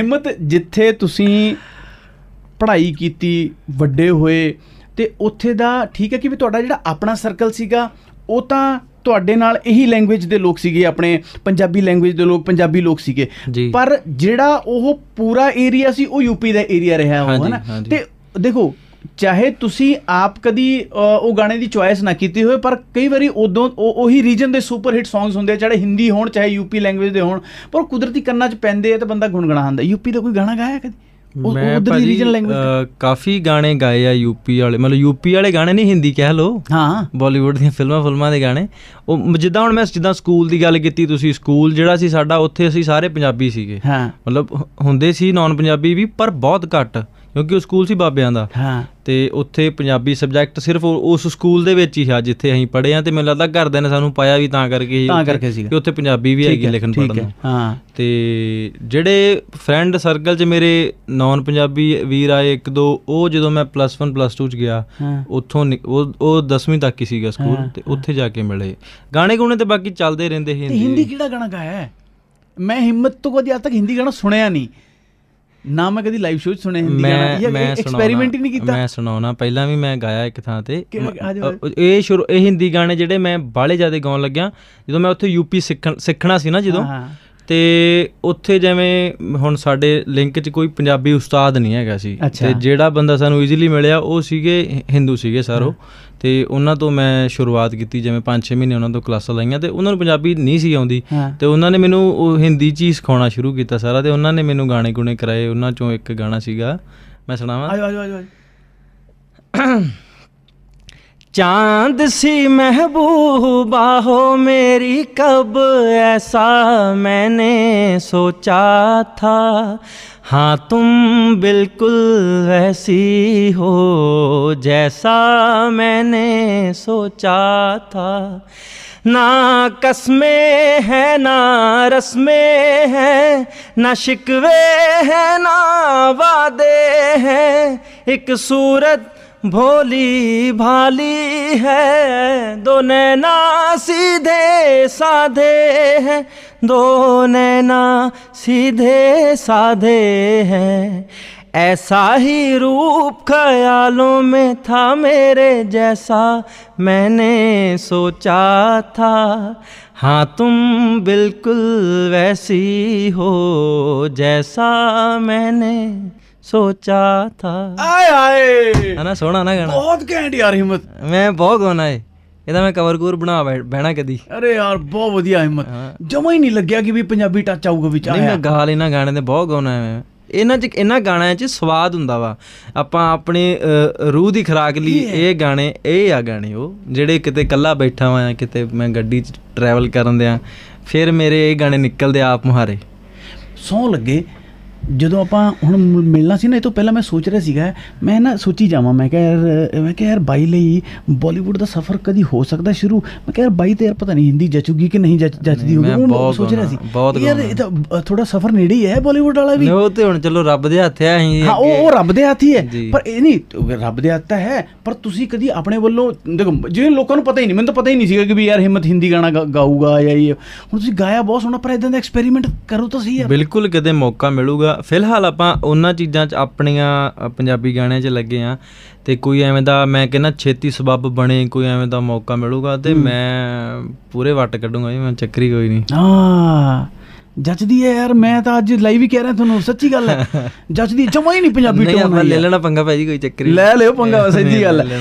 ਹਿੰਮਤ ਜਿੱਥੇ ਤੁਸੀਂ ਪੜ੍ਹਾਈ ਕੀਤੀ ਵੱਡੇ ਹੋਏ ਤੇ ਉੱਥੇ ਦਾ ਠੀਕ ਹੈ ਕਿ ਵੀ ਤੁਹਾਡਾ ਜਿਹੜਾ ਆਪਣਾ ਸਰਕਲ ਸੀਗਾ ਉਹ ਤਾਂ ਤੁਹਾਡੇ ਨਾਲ ਇਹੀ ਲੈਂਗੁਏਜ ਦੇ ਲੋਕ ਸੀਗੇ ਆਪਣੇ ਪੰਜਾਬੀ ਲੈਂਗੁਏਜ ਦੇ ਲੋਕ ਪੰਜਾਬੀ ਲੋਕ ਸੀਗੇ ਪਰ ਜਿਹੜਾ ਉਹ ਪੂਰਾ ਏਰੀਆ ਸੀ ਉਹ ਯੂਪੀ ਦਾ ਏਰੀਆ ਰਿਹਾ ਹੋਣਾ ਤੇ ਦੇਖੋ ਚਾਹੇ ਤੁਸੀਂ ਆਪ ਕਦੀ ਉਹ ਗਾਣੇ ਦੀ ਚੁਆਇਸ ਨਾ ਕੀਤੀ ਹੋਵੇ ਪਰ ਕਈ ਵਾਰੀ ਉਦੋਂ ਉਹੀ ਰੀਜਨ ਦੇ ਸੁਪਰ ਹਿੱਟ ਸੌਂਗਸ ਹੁੰਦੇ ਆ ਜਿਹੜੇ ਹਿੰਦੀ ਹੋਣ ਚਾਹੇ ਯੂਪੀ ਲੈਂਗੁਏਜ ਦੇ ਹੋਣ ਪਰ ਕੁਦਰਤੀ ਕੰਨਾਂ 'ਚ ਪੈਂਦੇ ਆ ਤੇ ਬੰਦਾ ਗੁੰਗਣਾਉਂਦਾ ਯੂਪੀ ਦਾ ਕੋਈ ਗਾਣਾ ਗਾਇਆ ਕਦੀ ਮੈਂ ਉਧਰਲੀ ਲੈਂਗੁਏਜ ਕਾਫੀ ਗਾਣੇ ਗਾਏ ਆ ਯੂਪੀ ਵਾਲੇ ਮਤਲਬ ਯੂਪੀ ਵਾਲੇ ਗਾਣੇ ਨਹੀਂ ਹਿੰਦੀ ਕਹਿ ਲੋ ਹਾਂ ਬਾਲੀਵੁੱਡ ਦੀਆਂ ਫਿਲਮਾਂ ਫਿਲਮਾਂ ਦੇ ਗਾਣੇ ਉਹ ਜਿੱਦਾਂ ਹੁਣ ਮੈਂ ਜਿੱਦਾਂ ਸਕੂਲ ਦੀ ਗੱਲ ਕੀਤੀ ਤੁਸੀਂ ਸਕੂਲ ਜਿਹੜਾ ਸੀ ਸਾਡਾ ਉੱਥੇ ਅਸੀਂ ਸਾਰੇ ਪੰਜਾਬੀ ਸੀਗੇ ਹਾਂ ਮਤਲਬ ਹੁੰਦੇ ਸੀ ਨਾਨ ਪੰਜਾਬੀ ਵੀ ਪਰ ਬਹੁਤ ਘੱਟ ਕਿਉਂਕਿ ਉਹ ਸਕੂਲ ਸੀ ਬਾਬਿਆਂ ਦਾ ਹਾਂ ਤੇ ਉੱਥੇ ਪੰਜਾਬੀ ਸਬਜੈਕਟ ਸਿਰਫ ਉਸ ਸਕੂਲ ਦੇ ਵਿੱਚ ਹੀ ਆ ਜਿੱਥੇ ਅਸੀਂ ਪੜ੍ਹੇ ਆ ਤੇ ਮੈਨੂੰ ਲੱਗਦਾ ਘਰਦਿਆਂ ਨੇ ਸਾਨੂੰ ਪਾਇਆ ਵੀ ਤਾਂ ਕਰਕੇ ਤਾਂ ਕਰਕੇ ਸੀ ਕਿ ਉੱਥੇ ਪੰਜਾਬੀ ਵੀ ਹੈਗੀ ਲਿਖਣ ਪੜ੍ਹਨ ਹਾਂ ਤੇ ਜਿਹੜੇ ਫਰੈਂਡ ਸਰਕਲ 'ਚ ਮੇਰੇ ਨੌਨ ਪੰਜਾਬੀ ਵੀਰ ਆਏ ਇੱਕ ਦੋ ਉਹ ਜਦੋਂ ਮੈਂ ਪਲੱਸ 1 ਪਲੱਸ 2 'ਚ ਗਿਆ ਉੱਥੋਂ ਉਹ ਉਹ 10ਵੀਂ ਤੱਕ ਹੀ ਸੀਗਾ ਸਕੂਲ ਤੇ ਉੱਥੇ ਜਾ ਕੇ ਮਿਲੇ ਗਾਣੇ ਗੁਣੇ ਤੇ ਬਾਕੀ ਚੱਲਦੇ ਰਹਿੰਦੇ ਹਿੰਦੀ ਹਿੰਦੀ ਕਿਹੜਾ ਗਾਣਾ ਗਾਇਆ ਮੈਂ ਹਿੰਮਤ ਤੋਂ ਕੋਈ ਅੱਜ ਤੱਕ ਹਿੰਦੀ ਗਾਣਾ ਸੁਣਿਆ ਨਹੀਂ ਨਾ ਮੈਂ ਕਦੀ ਲਾਈਵ ਸ਼ੋਅ ਸੁਣੇ ਹਿੰਦੀ ਗਾਣਾ ਮੈਂ ਐਕਸਪੈਰੀਮੈਂਟ ਹੀ ਨਹੀਂ ਕੀਤਾ ਮੈਂ ਸੁਣਾਉਣਾ ਪਹਿਲਾਂ ਵੀ ਮੈਂ ਗਾਇਆ ਇੱਕ ਥਾਂ ਤੇ ਇਹ ਸ਼ੁਰੂ ਇਹ ਹਿੰਦੀ ਗਾਣੇ ਜਿਹੜੇ ਮੈਂ ਬਾਲੇ ਜ਼ਿਆਦਾ ਗਾਉਣ ਲੱਗਿਆ ਜਦੋਂ ਮੈਂ ਉੱਥੇ ਯੂਪੀ ਸਿੱਖਣਾ ਸੀ ਨਾ ਜਦੋਂ ਤੇ ਉੱਥੇ ਜਿਵੇਂ ਹੁਣ ਸਾਡੇ ਲਿੰਕ 'ਚ ਕੋਈ ਪੰਜਾਬੀ ਉਸਤਾਦ ਨਹੀਂ ਹੈਗਾ ਸੀ ਤੇ ਜਿਹੜਾ ਬੰਦਾ ਸਾਨੂੰ ਈਜ਼ੀਲੀ ਮਿਲਿਆ ਉਹ ਸੀਗੇ ਹਿੰਦੂ ਸੀਗੇ ਉਹ ਤੇ ਉਹਨਾਂ ਤੋਂ ਮੈਂ ਸ਼ੁਰੂਆਤ ਕੀਤੀ ਜਿਵੇਂ 5-6 ਮਹੀਨੇ ਉਹਨਾਂ ਤੋਂ ਕਲਾਸਾਂ ਲਾਈਆਂ ਤੇ ਉਹਨਾਂ ਨੂੰ ਪੰਜਾਬੀ ਨਹੀਂ ਸੀ ਆਉਂਦੀ ਤੇ ਉਹਨਾਂ ਨੇ ਮੈਨੂੰ ਉਹ ਹਿੰਦੀ 'ਚ ਸਿਖਾਉਣਾ ਸ਼ੁਰੂ ਕੀਤਾ ਸਾਰਾ ਤੇ ਉਹਨਾਂ ਨੇ ਮੈਨੂੰ ਗਾਣੇ ਗੁਣੇ ਕਰਾਏ ਉਹਨਾਂ 'ਚੋਂ ਇੱਕ ਗਾਣਾ ਸੀਗਾ ਮੈਂ ਸੁਣਾਵਾਂ ਆਜੋ ਆਜੋ ਆਜੋ चांद सी महबूबा हो मेरी कब ऐसा मैंने सोचा था हाँ तुम बिल्कुल वैसी हो जैसा मैंने सोचा था ना कस्में है ना रस्में है ना शिकवे है ना वादे हैं एक सूरत भोली भाली है दो नैना सीधे साधे हैं दो नैना सीधे साधे हैं ऐसा ही रूप ख्यालों में था मेरे जैसा मैंने सोचा था हाँ तुम बिल्कुल वैसी हो जैसा मैंने सोचा था आए आए ਹਨਾ ਸੋਹਣਾ ਨਾ ਗਾਣਾ ਬਹੁਤ ਘੈਂਟ ਯਾਰ ਹਿੰਮਤ ਮੈਂ ਬਹੁਤ ਗਾਣਾ ਹੈ ਇਹਦਾ ਮੈਂ ਕਵਰ ਕੂਰ ਬਣਾ ਬਹਿਣਾ ਕਦੀ ਅਰੇ ਯਾਰ ਬਹੁਤ ਵਧੀਆ ਹਿੰਮਤ ਜਮਾ ਹੀ ਨਹੀਂ ਲੱਗਿਆ ਕਿ ਵੀ ਪੰਜਾਬੀ ਟੱਚ ਆਊਗਾ ਵਿਚਾਰ ਨਹੀਂ ਮੈਂ ਗਾ ਲੈਣਾ ਗਾਣੇ ਤੇ ਬਹੁਤ ਗਾਉਣਾ ਮੈਂ ਇਹਨਾਂ ਚ ਇਹਨਾਂ ਗਾਣਿਆਂ ਚ ਸਵਾਦ ਹੁੰਦਾ ਵਾ ਆਪਾਂ ਆਪਣੇ ਰੂਹ ਦੀ ਖਰਾਕ ਲਈ ਇਹ ਗਾਣੇ ਇਹ ਆ ਗਾਣੇ ਉਹ ਜਿਹੜੇ ਕਿਤੇ ਕੱਲਾ ਬੈਠਾ ਹਾਂ ਕਿਤੇ ਮੈਂ ਗੱਡੀ ਚ ਟਰੈਵਲ ਕਰਨ ਦਿਆਂ ਫਿਰ ਮੇਰੇ ਇਹ ਗਾਣੇ ਨਿਕਲਦੇ ਆਪ ਮੁਹਾਰੇ ਸੌ ਲੱਗੇ ਜਦੋਂ ਆਪਾਂ ਹੁਣ ਮਿਲਣਾ ਸੀ ਨਾ ਇਹ ਤੋਂ ਪਹਿਲਾਂ ਮੈਂ ਸੋਚ ਰਿਹਾ ਸੀਗਾ ਮੈਂ ਨਾ ਸੋਚੀ ਜਾਵਾਂ ਮੈਂ ਕਿਹਾ ਯਾਰ ਮੈਂ ਕਿਹਾ ਯਾਰ ਬਾਈ ਲਈ ਬਾਲੀਵੁੱਡ ਦਾ ਸਫ਼ਰ ਕਦੀ ਹੋ ਸਕਦਾ ਸ਼ੁਰੂ ਮੈਂ ਕਿਹਾ ਯਾਰ ਬਾਈ ਤੇ ਯਾਰ ਪਤਾ ਨਹੀਂ ਹਿੰਦੀ ਜਚੂਗੀ ਕਿ ਨਹੀਂ ਜਚਦੀ ਹੋਊਗੀ ਮੈਂ ਸੋਚ ਰਿਹਾ ਸੀ ਯਾਰ ਇਹ ਤਾਂ ਥੋੜਾ ਸਫ਼ਰ ਨੇੜੇ ਹੀ ਹੈ ਬਾਲੀਵੁੱਡ ਵਾਲਾ ਵੀ ਉਹ ਤੇ ਹੁਣ ਚਲੋ ਰੱਬ ਦੇ ਹੱਥ ਹੈ ਹੀ ਹਾਂ ਉਹ ਰੱਬ ਦੇ ਹੱਥ ਹੀ ਹੈ ਪਰ ਇਹ ਨਹੀਂ ਰੱਬ ਦੇ ਹੱਥ ਤਾਂ ਹੈ ਪਰ ਤੁਸੀਂ ਕਦੀ ਆਪਣੇ ਵੱਲੋਂ ਦੇਖੋ ਜਿਹੜੇ ਲੋਕਾਂ ਨੂੰ ਪਤਾ ਹੀ ਨਹੀਂ ਮੈਨੂੰ ਤਾਂ ਪਤਾ ਹੀ ਨਹੀਂ ਸੀਗਾ ਕਿ ਵੀ ਯਾਰ ਹਿੰਮਤ ਹਿੰਦੀ ਗਾਣਾ ਗਾਊਗਾ ਜਾਂ ਇਹ ਹੁਣ ਤੁਸੀਂ ਗਾਇਆ ਬਹੁਤ ਸੋਹਣਾ ਪਰ ਇਦਾਂ ਦਾ ਐਕਸਪੈਰੀਮੈਂਟ ਕਰੋ ਤਾਂ ਸਹੀ ਯਾਰ ਬਿਲਕੁਲ ਕਦੇ ਮੌਕਾ ਮਿਲੂਗਾ ਹੋਊਗਾ ਫਿਲਹਾਲ ਆਪਾਂ ਉਹਨਾਂ ਚੀਜ਼ਾਂ 'ਚ ਆਪਣੀਆਂ ਪੰਜਾਬੀ ਗਾਣਿਆਂ 'ਚ ਲੱਗੇ ਆ ਤੇ ਕੋਈ ਐਵੇਂ ਦਾ ਮੈਂ ਕਹਿੰਦਾ ਛੇਤੀ ਸਬੱਬ ਬਣੇ ਕੋਈ ਐਵੇਂ ਦਾ ਮੌਕਾ ਮਿਲੂਗਾ ਤੇ ਮੈਂ ਪੂਰੇ ਵਟ ਕੱਢੂੰਗਾ ਜੀ ਮੈਂ ਚੱਕਰੀ ਕੋਈ ਨਹੀਂ ਹਾਂ ਜੱਜਦੀ ਐ ਯਾਰ ਮੈਂ ਤਾਂ ਅੱਜ ਲਾਈਵ ਹੀ ਕਹਿ ਰਿਹਾ ਤੁਹਾਨੂੰ ਸੱਚੀ ਗੱਲ ਹੈ ਜੱਜਦੀ ਜਮਾ ਹੀ ਨਹੀਂ ਪੰਜਾਬੀ ਟੋਨ ਨਹੀਂ ਲੈ ਲੈਣਾ ਪੰਗਾ ਜੀ ਕੋਈ ਚੱਕਰੀ ਲੈ ਲਿਓ ਪੰਗਾ ਸੱਚੀ ਗੱਲ ਹੈ